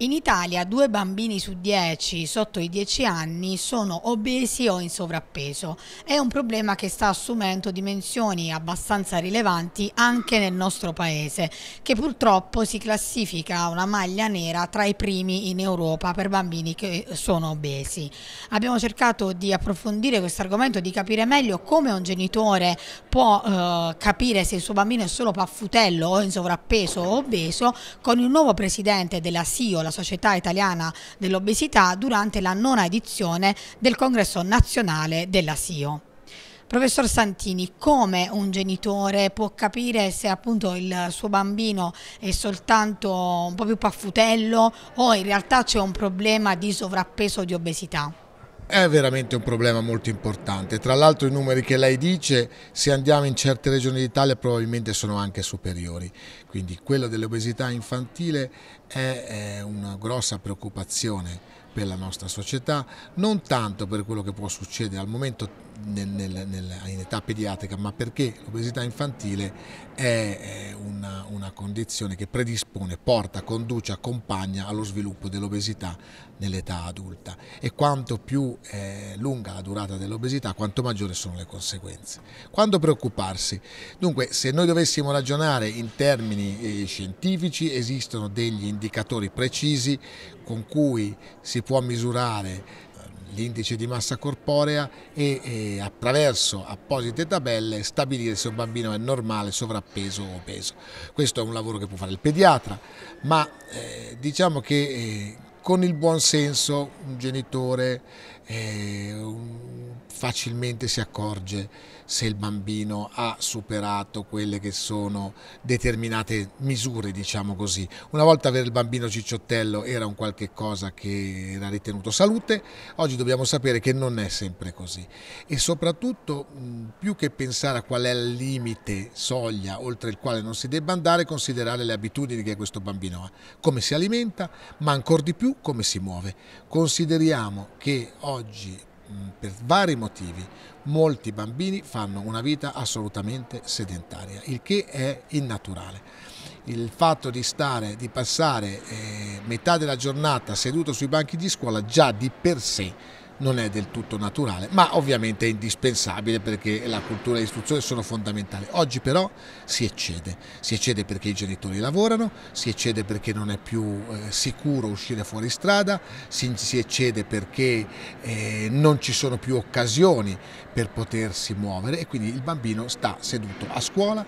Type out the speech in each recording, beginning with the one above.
In Italia due bambini su dieci sotto i dieci anni sono obesi o in sovrappeso. È un problema che sta assumendo dimensioni abbastanza rilevanti anche nel nostro paese, che purtroppo si classifica una maglia nera tra i primi in Europa per bambini che sono obesi. Abbiamo cercato di approfondire questo argomento, di capire meglio come un genitore può eh, capire se il suo bambino è solo paffutello o in sovrappeso o obeso con il nuovo presidente della SIO, dalla Società Italiana dell'Obesità durante la nona edizione del Congresso Nazionale della SIO. Professor Santini, come un genitore può capire se appunto il suo bambino è soltanto un po' più paffutello o in realtà c'è un problema di sovrappeso o di obesità? è veramente un problema molto importante. Tra l'altro i numeri che lei dice, se andiamo in certe regioni d'Italia probabilmente sono anche superiori. Quindi quello dell'obesità infantile è, è una grossa preoccupazione per la nostra società, non tanto per quello che può succedere al momento nel, nel, nel, in età pediatrica, ma perché l'obesità infantile è una, una, condizione che predispone, porta, conduce, accompagna allo sviluppo dell'obesità nell'età adulta e quanto più è eh, lunga la durata dell'obesità, quanto maggiori sono le conseguenze. Quando preoccuparsi? Dunque, se noi dovessimo ragionare in termini eh, scientifici, esistono degli indicatori precisi con cui si può misurare eh, l'indice di massa corporea e, e, attraverso apposite tabelle stabilire se un bambino è normale, sovrappeso o peso. Questo è un lavoro che può fare il pediatra, ma eh, diciamo che eh, con il buon senso un genitore eh, facilmente si accorge se il bambino ha superato quelle che sono determinate misure, diciamo così. Una volta avere il bambino cicciottello era un qualche cosa che era ritenuto salute, oggi dobbiamo sapere che non è sempre così. E soprattutto, più che pensare a qual è il limite, soglia, oltre il quale non si debba andare, considerare le abitudini che questo bambino ha, come si alimenta, ma ancora di più come si muove. Consideriamo che oggi, mm, per vari motivi, molti bambini fanno una vita assolutamente sedentaria, il che è innaturale. Il fatto di stare, di passare eh, metà della giornata seduto sui banchi di scuola già di per sé non è del tutto naturale, ma ovviamente è indispensabile perché la cultura e l'istruzione sono fondamentali. Oggi però si eccede, si eccede perché i genitori lavorano, si eccede perché non è più eh, sicuro uscire fuori strada, si, si eccede perché eh, non ci sono più occasioni per potersi muovere e quindi il bambino sta seduto a scuola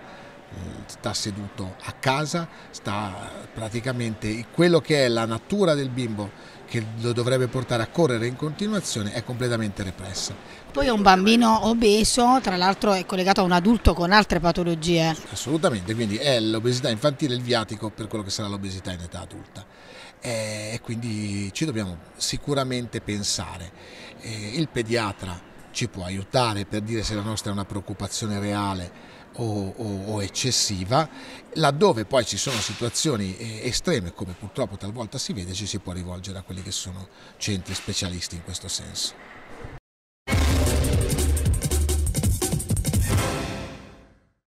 eh, sta seduto a casa, sta praticamente quello che è la natura del bimbo che lo dovrebbe portare a correre in continuazione è completamente repressa. Poi è un bambino obeso, tra l'altro è collegato a un adulto con altre patologie. Assolutamente, quindi è l'obesità infantile il viatico per quello che sarà l'obesità in età adulta. Eh, e quindi ci dobbiamo sicuramente pensare. Eh, il pediatra ci può aiutare per dire se la nostra è una preoccupazione reale o, o, o eccessiva, laddove poi ci sono situazioni eh, estreme, come purtroppo talvolta si vede, ci si può rivolgere a quelli che sono centri specialisti in questo senso.